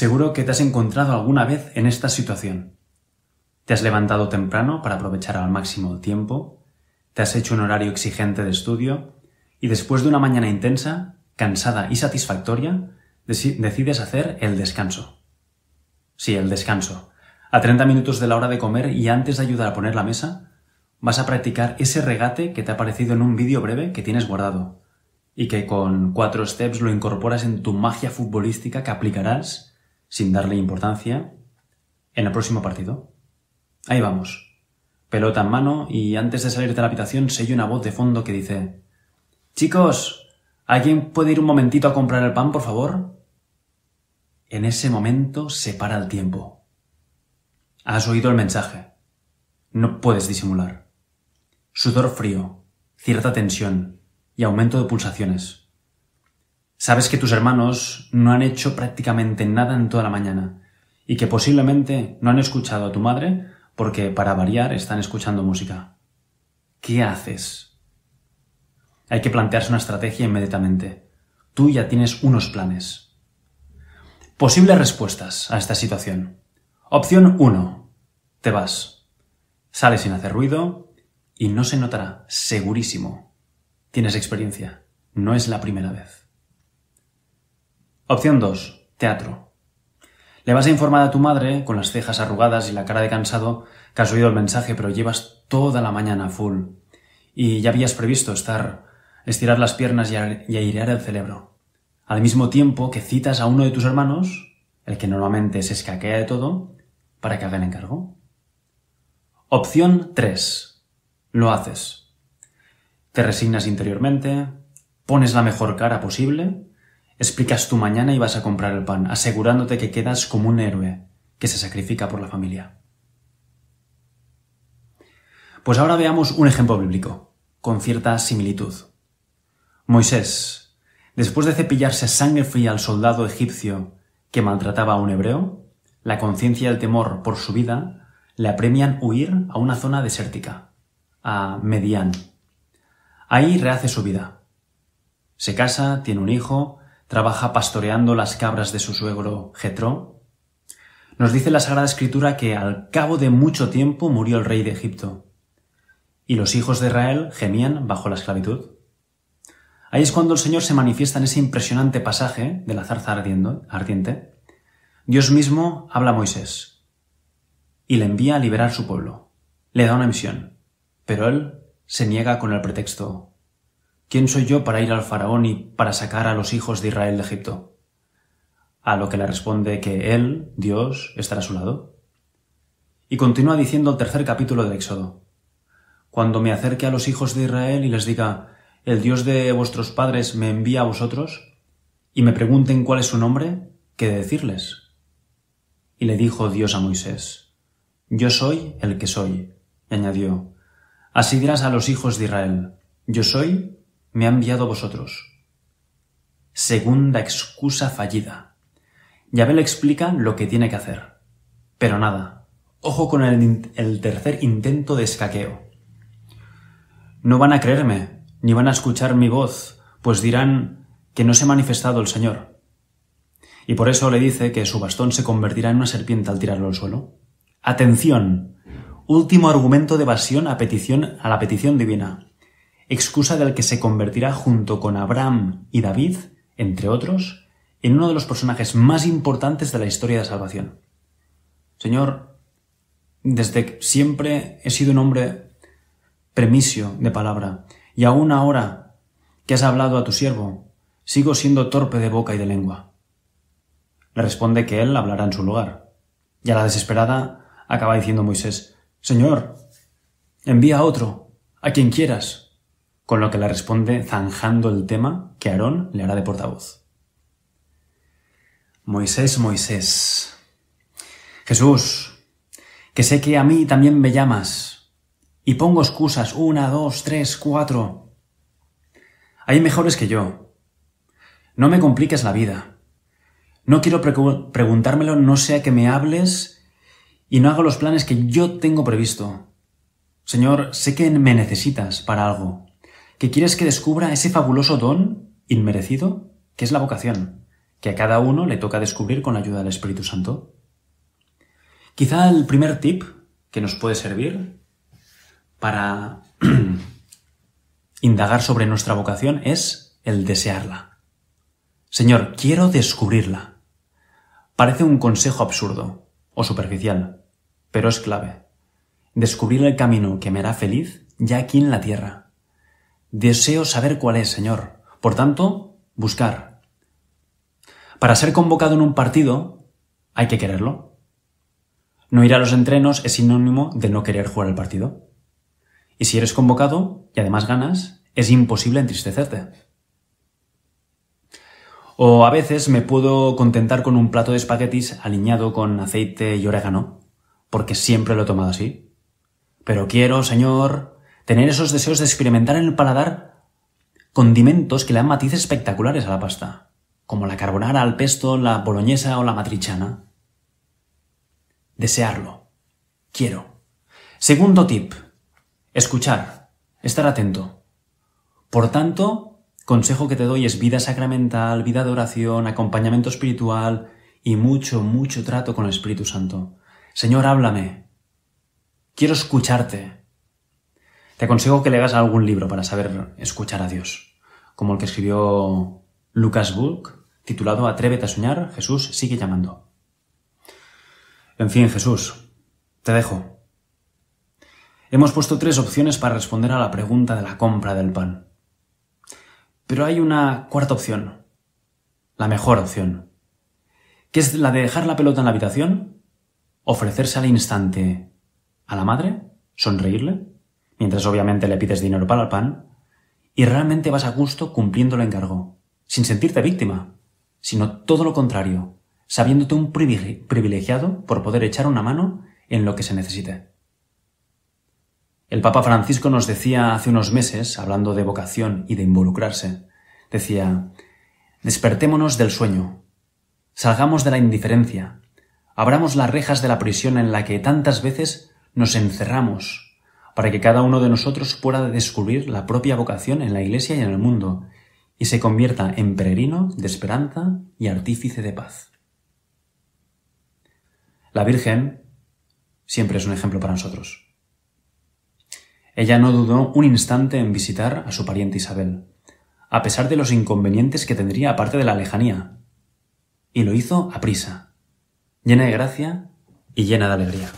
Seguro que te has encontrado alguna vez en esta situación. Te has levantado temprano para aprovechar al máximo el tiempo, te has hecho un horario exigente de estudio y después de una mañana intensa, cansada y satisfactoria, decides hacer el descanso. Sí, el descanso. A 30 minutos de la hora de comer y antes de ayudar a poner la mesa, vas a practicar ese regate que te ha aparecido en un vídeo breve que tienes guardado y que con cuatro steps lo incorporas en tu magia futbolística que aplicarás sin darle importancia, en el próximo partido. Ahí vamos. Pelota en mano y antes de salir de la habitación se oye una voz de fondo que dice Chicos, ¿alguien puede ir un momentito a comprar el pan, por favor? En ese momento se para el tiempo. Has oído el mensaje. No puedes disimular. Sudor frío, cierta tensión y aumento de pulsaciones. Sabes que tus hermanos no han hecho prácticamente nada en toda la mañana y que posiblemente no han escuchado a tu madre porque para variar están escuchando música. ¿Qué haces? Hay que plantearse una estrategia inmediatamente. Tú ya tienes unos planes. Posibles respuestas a esta situación. Opción 1. Te vas. Sales sin hacer ruido y no se notará, segurísimo. Tienes experiencia. No es la primera vez. Opción 2. Teatro. Le vas a informar a tu madre, con las cejas arrugadas y la cara de cansado, que has oído el mensaje, pero llevas toda la mañana full. Y ya habías previsto estar, estirar las piernas y, airear el cerebro. Al mismo tiempo que citas a uno de tus hermanos, el que normalmente se escaquea de todo, para que haga el encargo. Opción 3. Lo haces. Te resignas interiormente, pones la mejor cara posible Explicas tu mañana y vas a comprar el pan, asegurándote que quedas como un héroe que se sacrifica por la familia. Pues ahora veamos un ejemplo bíblico, con cierta similitud. Moisés, después de cepillarse sangre fría al soldado egipcio que maltrataba a un hebreo, la conciencia y el temor por su vida le apremian huir a una zona desértica, a Medián. Ahí rehace su vida. Se casa, tiene un hijo, trabaja pastoreando las cabras de su suegro Jetro, nos dice la Sagrada Escritura que al cabo de mucho tiempo murió el rey de Egipto y los hijos de Israel gemían bajo la esclavitud. Ahí es cuando el Señor se manifiesta en ese impresionante pasaje de la zarza ardiendo, ardiente. Dios mismo habla a Moisés y le envía a liberar su pueblo. Le da una misión, pero él se niega con el pretexto ¿Quién soy yo para ir al faraón y para sacar a los hijos de Israel de Egipto? A lo que le responde que él, Dios, estará a su lado. Y continúa diciendo el tercer capítulo del Éxodo. Cuando me acerque a los hijos de Israel y les diga, el Dios de vuestros padres me envía a vosotros, y me pregunten cuál es su nombre, ¿qué decirles? Y le dijo Dios a Moisés, Yo soy el que soy. Y añadió, Así dirás a los hijos de Israel, Yo soy me ha enviado a vosotros. Segunda excusa fallida. Yabel explica lo que tiene que hacer. Pero nada, ojo con el, tercer intento de escaqueo. No van a creerme, ni van a escuchar mi voz, pues dirán que no se ha manifestado el Señor. Y por eso le dice que su bastón se convertirá en una serpiente al tirarlo al suelo. Atención. Último argumento de evasión a petición a la petición divina excusa del que se convertirá junto con Abraham y David, entre otros, en uno de los personajes más importantes de la historia de salvación. Señor, desde siempre he sido un hombre premisio de palabra, y aún ahora que has hablado a tu siervo, sigo siendo torpe de boca y de lengua. Le responde que él hablará en su lugar. Y a la desesperada acaba diciendo Moisés, Señor, envía a otro, a quien quieras, con lo que le responde zanjando el tema que Aarón le hará de portavoz. Moisés, Moisés. Jesús, que sé que a mí también me llamas. Y pongo excusas, una, dos, tres, cuatro. Hay mejores que yo. No me compliques la vida. No quiero preguntármelo, no sea que me hables y no haga los planes que yo tengo previsto. Señor, sé que me necesitas para algo. ¿Qué quieres que descubra ese fabuloso don inmerecido que es la vocación, que a cada uno le toca descubrir con la ayuda del Espíritu Santo. Quizá el primer tip que nos puede servir para indagar sobre nuestra vocación es el desearla. Señor, quiero descubrirla. Parece un consejo absurdo o superficial, pero es clave. Descubrir el camino que me hará feliz ya aquí en la tierra. Deseo saber cuál es, Señor. Por tanto, buscar. Para ser convocado en un partido, hay que quererlo. No ir a los entrenos es sinónimo de no querer jugar al partido. Y si eres convocado y además ganas, es imposible entristecerte. O a veces me puedo contentar con un plato de espaguetis aliñado con aceite y orégano, porque siempre lo he tomado así. Pero quiero, Señor, tener esos deseos de experimentar en el paladar condimentos que le dan matices espectaculares a la pasta, como la carbonara, al pesto, la boloñesa o la matrichana. Desearlo. Quiero. Segundo tip. Escuchar. Estar atento. Por tanto, consejo que te doy es vida sacramental, vida de oración, acompañamiento espiritual y mucho, mucho trato con el Espíritu Santo. Señor, háblame. Quiero escucharte. Te aconsejo que leas algún libro para saber escuchar a Dios, como el que escribió Lucas Bulk, titulado Atrévete a soñar, Jesús sigue llamando. En fin, Jesús, te dejo. Hemos puesto tres opciones para responder a la pregunta de la compra del pan. Pero hay una cuarta opción, la mejor opción, que es la de dejar la pelota en la habitación, ofrecerse al instante a la madre, sonreírle mientras obviamente le pides dinero para el pan, y realmente vas a gusto cumpliendo el encargo, sin sentirte víctima, sino todo lo contrario, sabiéndote un privilegiado por poder echar una mano en lo que se necesite. El Papa Francisco nos decía hace unos meses, hablando de vocación y de involucrarse, decía, despertémonos del sueño, salgamos de la indiferencia, abramos las rejas de la prisión en la que tantas veces nos encerramos para que cada uno de nosotros pueda descubrir la propia vocación en la Iglesia y en el mundo, y se convierta en peregrino de esperanza y artífice de paz. La Virgen siempre es un ejemplo para nosotros. Ella no dudó un instante en visitar a su pariente Isabel, a pesar de los inconvenientes que tendría aparte de la lejanía, y lo hizo a prisa, llena de gracia y llena de alegría.